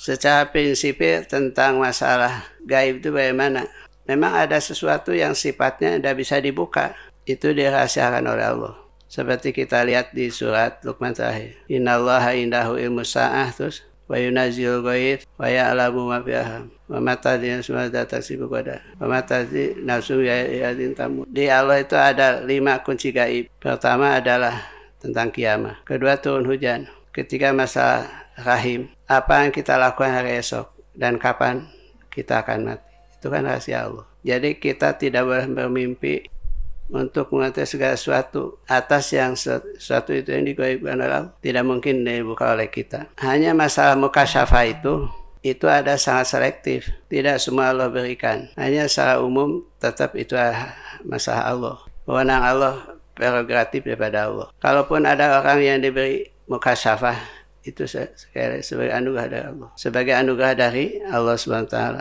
secara prinsipil tentang masalah gaib itu bagaimana. Memang ada sesuatu yang sifatnya tidak bisa dibuka. Itu dirahasiakan oleh Allah. Seperti kita lihat di surat Luqman terakhir. Inna Allah indahu ilmu sa'ah. Terus, wa yunazil ghaib wa ya'lamu ma Wa mata semua datang sibuk bukoda. Wa mata nafsu yadin tamu. Di Allah itu ada lima kunci gaib. Pertama adalah tentang kiamat. Kedua turun hujan. Ketiga masa rahim apa yang kita lakukan hari esok dan kapan kita akan mati. Itu kan rahasia Allah. Jadi kita tidak boleh bermimpi untuk mengatasi segala sesuatu atas yang sesuatu itu yang digoibkan Allah tidak mungkin dibuka oleh kita. Hanya masalah syafa itu itu ada sangat selektif. Tidak semua Allah berikan. Hanya secara umum tetap itu ah, masalah Allah. Wewenang Allah prerogatif daripada Allah. Kalaupun ada orang yang diberi syafa, itu sebagai anugerah dari Allah sebagai anugerah dari Allah Subhanahu taala